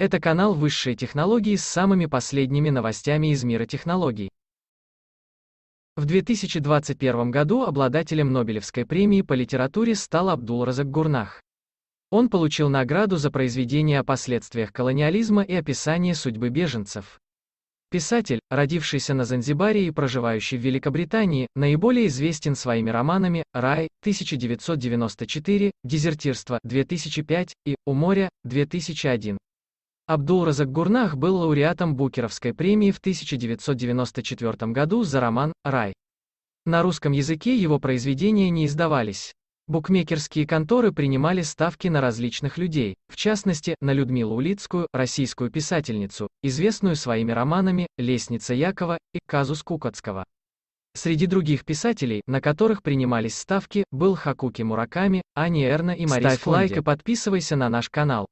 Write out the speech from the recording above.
Это канал высшей технологии» с самыми последними новостями из мира технологий. В 2021 году обладателем Нобелевской премии по литературе стал Абдул Гурнах. Он получил награду за произведение о последствиях колониализма и описание судьбы беженцев. Писатель, родившийся на Занзибаре и проживающий в Великобритании, наиболее известен своими романами «Рай» 1994, «Дезертирство» 2005 и «У моря» 2001. Абдул Разакгурнах был лауреатом Букеровской премии в 1994 году за роман «Рай». На русском языке его произведения не издавались. Букмекерские конторы принимали ставки на различных людей, в частности, на Людмилу Улицкую, российскую писательницу, известную своими романами «Лестница Якова» и «Казус Кукотского». Среди других писателей, на которых принимались ставки, был Хакуки Мураками, Ани Эрна и Марис Ставь лайк и подписывайся на наш канал.